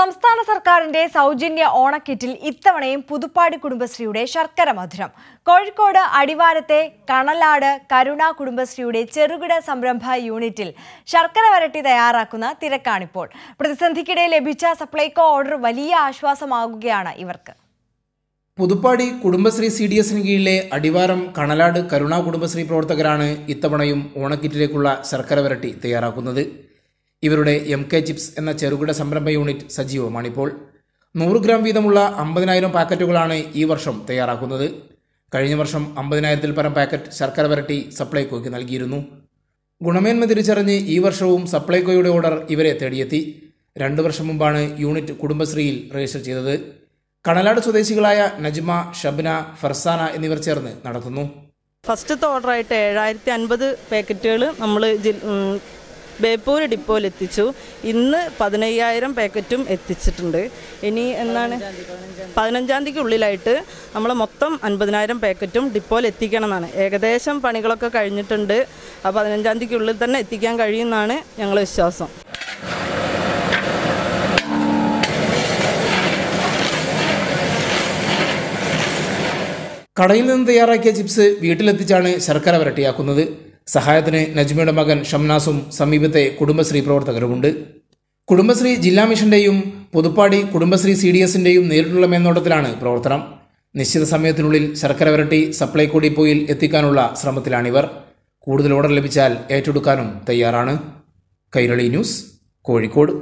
സംസ്ഥാന സർക്കാരിന്റെ സൗജന്യ ഓണക്കിറ്റിൽ ഇത്തവണയും പുതുപ്പാടി കുടുംബശ്രീയുടെ ശർക്കര മധുരം കോഴിക്കോട് അടിവാരത്തെ കണലാട് കരുണ കുടുംബശ്രീയുടെ ചെറുകിട സംരംഭ യൂണിറ്റിൽ ശർക്കര വരട്ടി തയ്യാറാക്കുന്ന തിരക്കാണിപ്പോൾ പ്രതിസന്ധിക്കിടെ ലഭിച്ച സപ്ലൈകോ ഓർഡർ വലിയ ആശ്വാസമാകുകയാണ് ഇവർക്ക് പുതുപ്പാടി കുടുംബശ്രീ സി ഡി എസിന് കീഴിലെ അടിവാരം കണലാട് കരുണ കുടുംബശ്രീ പ്രവർത്തകരാണ് ഇത്തവണയും ഓണക്കിറ്റിലേക്കുള്ള ശർക്കര വരട്ടി തയ്യാറാക്കുന്നത് ഇവരുടെ എം കെ ചിപ്സ് എന്ന ചെറുകിട സംരംഭ യൂണിറ്റ് സജീവമാണിപ്പോൾ നൂറ് ഗ്രാം വീതമുള്ള അമ്പതിനായിരം പാക്കറ്റുകളാണ് ഈ വർഷം തയ്യാറാക്കുന്നത് കഴിഞ്ഞ വർഷം അമ്പതിനായിരത്തിൽ പരം പാക്കറ്റ് ശർക്കര വരട്ടി സപ്ലൈകോയ്ക്ക് നൽകിയിരുന്നു ഗുണമേന്മ തിരിച്ചറിഞ്ഞ് ഈ വർഷവും സപ്ലൈകോയുടെ ഓർഡർ ഇവരെ തേടിയെത്തി രണ്ടു വർഷം മുമ്പാണ് യൂണിറ്റ് കുടുംബശ്രീയിൽ രജിസ്റ്റർ ചെയ്തത് കണലാട് സ്വദേശികളായ നജ്മ ഷബ്ന ഫർസാന എന്നിവർ ചേർന്ന് നടത്തുന്നു ഫസ്റ്റത്തെ ഓർഡറായിട്ട് ഏഴായിരത്തി അൻപത് പാക്കറ്റുകൾ നമ്മൾ ബേപ്പൂർ ഡിപ്പോയിൽ എത്തിച്ചു ഇന്ന് പതിനയ്യായിരം പാക്കറ്റും എത്തിച്ചിട്ടുണ്ട് ഇനി എന്നാണ് പതിനഞ്ചാം ഉള്ളിലായിട്ട് നമ്മൾ മൊത്തം അൻപതിനായിരം പാക്കറ്റും ഡിപ്പോയിൽ എത്തിക്കണം എന്നാണ് ഏകദേശം പണികളൊക്കെ കഴിഞ്ഞിട്ടുണ്ട് ആ പതിനഞ്ചാം തീയതിക്കുള്ളിൽ തന്നെ എത്തിക്കാൻ കഴിയുമെന്നാണ് ഞങ്ങളുടെ വിശ്വാസം കടയിൽ നിന്ന് തയ്യാറാക്കിയ ചിപ്സ് വീട്ടിലെത്തിച്ചാണ് ശർക്കര വരട്ടിയാക്കുന്നത് സഹായത്തിന് നജ്മിയുടെ മകൻ ഷംനാസും സമീപത്തെ കുടുംബശ്രീ പ്രവർത്തകരുമുണ്ട് കുടുംബശ്രീ ജില്ലാ മിഷന്റെയും പുതുപ്പാടി കുടുംബശ്രീ സി ഡി എസിന്റെയും നേരിട്ടുള്ള മേൽനോട്ടത്തിലാണ് പ്രവർത്തനം നിശ്ചിത സമയത്തിനുള്ളിൽ ശർക്കര വരട്ടി സപ്ലൈകോ ഡിപ്പോയിൽ എത്തിക്കാനുള്ള ശ്രമത്തിലാണിവർ കൂടുതൽ ഓർഡർ ലഭിച്ചാൽ ഏറ്റെടുക്കാനും തയ്യാറാണ് കൈരളി ന്യൂസ് കോഴിക്കോട്